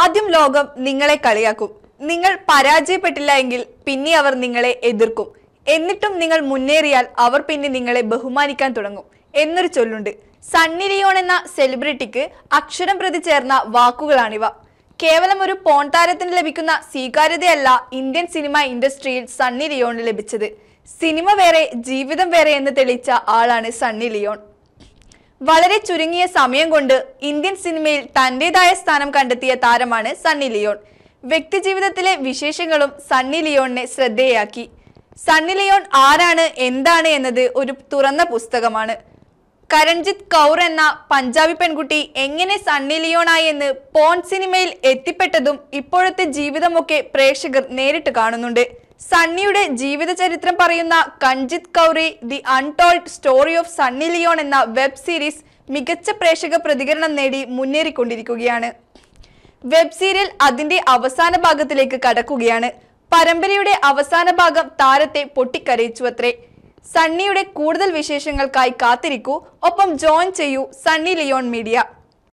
ആദ്യം ലോകം നിങ്ങളെ കളിയാക്കും നിങ്ങൾ പരാജയപ്പെട്ടില്ല എങ്കിൽ പിന്നെ അവർ നിങ്ങളെ എതിർക്കും എന്നിട്ടും നിങ്ങൾ മുന്നേറിയാൽ അവർ പിന്നെ നിങ്ങളെ ബഹുമാനിക്കാൻ തുടങ്ങും എന്നൊരു ചൊല്ലുണ്ട് സണ്ണി ലിയോൺ എന്ന സെലിബ്രിറ്റിക്ക് അക്ഷരം പ്രതി ചേർന്ന വാക്കുകളാണിവ കേവലം ഒരു പോൺ താരത്തിന് ലഭിക്കുന്ന സ്വീകാര്യതയല്ല ഇന്ത്യൻ സിനിമ ഇൻഡസ്ട്രിയിൽ സണ്ണി ലിയോണിന് ലഭിച്ചത് സിനിമ വേറെ ജീവിതം വേറെ എന്ന് തെളിയിച്ച ആളാണ് സണ്ണി ലിയോൺ വളരെ ചുരുങ്ങിയ സമയം കൊണ്ട് ഇന്ത്യൻ സിനിമയിൽ തന്റേതായ സ്ഥാനം കണ്ടെത്തിയ താരമാണ് സണ്ണി ലിയോൺ വ്യക്തിജീവിതത്തിലെ വിശേഷങ്ങളും സണ്ണി ലിയോണിനെ ശ്രദ്ധേയാക്കി സണ്ണി ലിയോൺ ആരാണ് എന്താണ് എന്നത് ഒരു തുറന്ന പുസ്തകമാണ് കരൺജിത് കൗർ എന്ന പഞ്ചാബി പെൺകുട്ടി എങ്ങനെ സണ്ണി ലിയോണായി എന്ന് പോൺ സിനിമയിൽ എത്തിപ്പെട്ടതും ഇപ്പോഴത്തെ ജീവിതമൊക്കെ പ്രേക്ഷകർ നേരിട്ട് കാണുന്നുണ്ട് സണ്ണിയുടെ ജീവിതചരിത്രം പറയുന്ന കഞ്ജിത് കൗറി the untold story of Sunny Leone എന്ന വെബ് സീരീസ് മികച്ച പ്രേക്ഷക പ്രതികരണം നേടി മുന്നേറിക്കൊണ്ടിരിക്കുകയാണ് വെബ് സീരിയൽ അതിന്റെ അവസാന ഭാഗത്തിലേക്ക് കടക്കുകയാണ് പരമ്പരയുടെ അവസാന ഭാഗം താരത്തെ പൊട്ടിക്കരയിച്ചു അത്രേ സണ്ണിയുടെ കൂടുതൽ വിശേഷങ്ങൾക്കായി കാത്തിരിക്കൂ ഒപ്പം ജോയിൻ ചെയ്യൂ സണ്ണി ലിയോൺ മീഡിയ